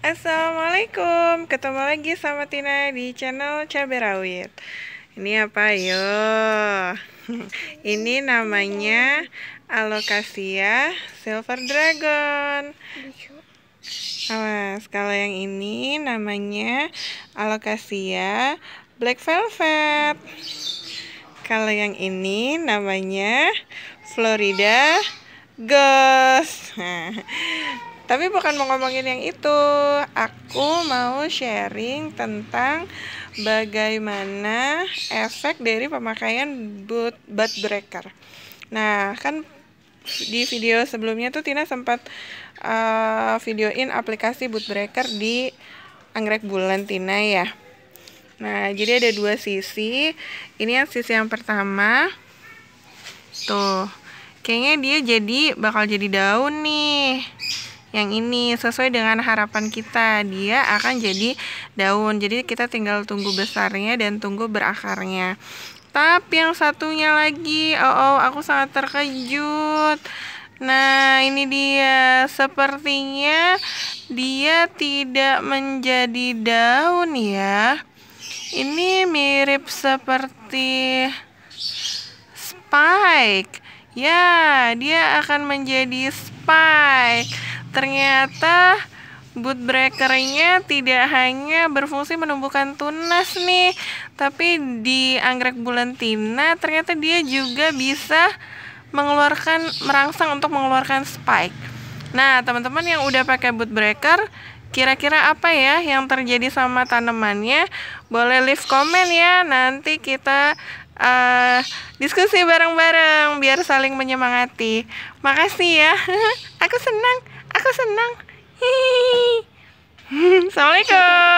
Assalamualaikum, ketemu lagi sama Tina di channel Cabai Rawit Ini apa yo? Ini namanya alokasia Silver Dragon Awas, kalau yang ini namanya alokasia Black Velvet Kalau yang ini namanya Florida Ghost Tapi bukan mau ngomongin yang itu. Aku mau sharing tentang bagaimana efek dari pemakaian boot butt breaker. Nah, kan di video sebelumnya tuh Tina sempat uh, videoin aplikasi boot breaker di anggrek bulan Tina ya. Nah, jadi ada dua sisi. Ini yang sisi yang pertama. Tuh. Kayaknya dia jadi bakal jadi daun nih yang ini sesuai dengan harapan kita dia akan jadi daun jadi kita tinggal tunggu besarnya dan tunggu berakarnya tapi yang satunya lagi oh, oh aku sangat terkejut Nah, ini dia. Sepertinya dia tidak menjadi daun ya. Ini mirip seperti spike. Ya, dia akan menjadi spike ternyata boot breakernya tidak hanya berfungsi menumbuhkan tunas nih tapi di anggrek tina ternyata dia juga bisa mengeluarkan merangsang untuk mengeluarkan spike nah teman-teman yang udah pakai boot breaker kira-kira apa ya yang terjadi sama tanamannya boleh leave komen ya nanti kita uh, diskusi bareng-bareng biar saling menyemangati makasih ya aku senang aku senang. Hihihi. Assalamualaikum.